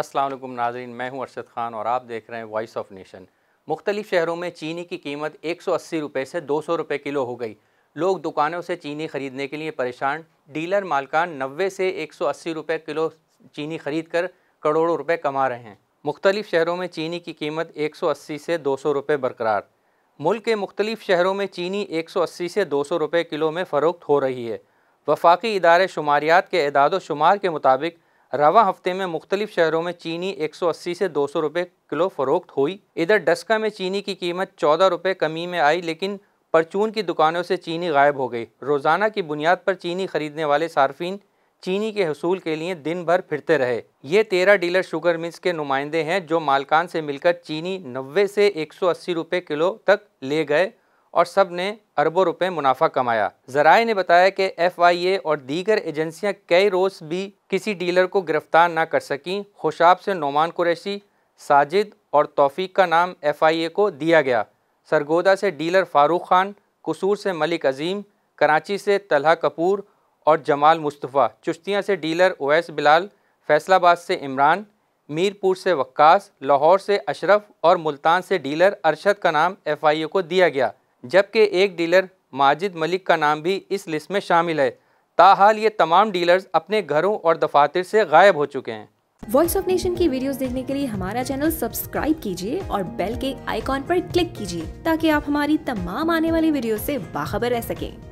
असलम नाजरीन मैं हूं अरशद खान और आप देख रहे हैं वॉइस ऑफ नेशन मुख्तलिफ़ शहरों में चीनी की कीमत एक सौ अस्सी रुपये से दो सौ रुपये किलो हो गई लोग दुकानों से चीनी ख़रीदने के लिए परेशान डीलर मालकान नबे से एक सौ अस्सी रुपये किलो चीनी ख़रीद कर करोड़ों रुपये कमा रहे हैं मुख्तलिफ़ शहरों में चीनी की कीमत एक सौ अस्सी से दो सौ रुपये बरकरार मुल्क के मुख्तलिफ़ शहरों में चीनी एक सौ अस्सी से दो सौ रुपये किलो में फ़रोख्त हो रही है वफाकी इदारे शुमारियात के अदाद शुमार के मुताबिक रवा हफ्ते में मुख्तलिफ शहरों में चीनी 180 से 200 रुपए किलो फरोख्त हुई इधर डस्का में चीनी की कीमत चौदह रुपये कमी में आई लेकिन परचून की दुकानों से चीनी गायब हो गई रोज़ाना की बुनियाद पर चीनी खरीदने वाले सार्फिन चीनी के हसूल के लिए दिन भर फिरते रहे ये तेरह डीलर शुगर मिल्स के नुमाइंदे हैं जो मालकान से मिलकर चीनी नब्बे से एक सौ अस्सी रुपये किलो तक ले गए और सब ने अरबों रुपए मुनाफा कमाया जराए ने बताया कि एफ आई ए और दीगर एजेंसियां कई रोज़ भी किसी डीलर को गिरफ्तार ना कर सकें खुशाब से नोमान कुरैशी साजिद और तौफीक का नाम एफ आई ए को दिया गया सरगोदा से डीलर फारूक खान कसूर से मलिक अजीम कराची से तलहा कपूर और जमाल मुस्तफ़ा चुश्तियाँ से डीलर ओवैस बिलाल फैसलाबाद से इमरान मीरपुर से वक्कास लाहौर से अशरफ और मुल्तान से डीलर अरशद का नाम ए को दिया गया जबकि एक डीलर माजिद मलिक का नाम भी इस लिस्ट में शामिल है ताहाल ये तमाम डीलर्स अपने घरों और दफातर से गायब हो चुके हैं वॉइस ऑफ नेशन की वीडियोस देखने के लिए हमारा चैनल सब्सक्राइब कीजिए और बेल के आइकॉन पर क्लिक कीजिए ताकि आप हमारी तमाम आने वाली वीडियो से बाखबर रह सकें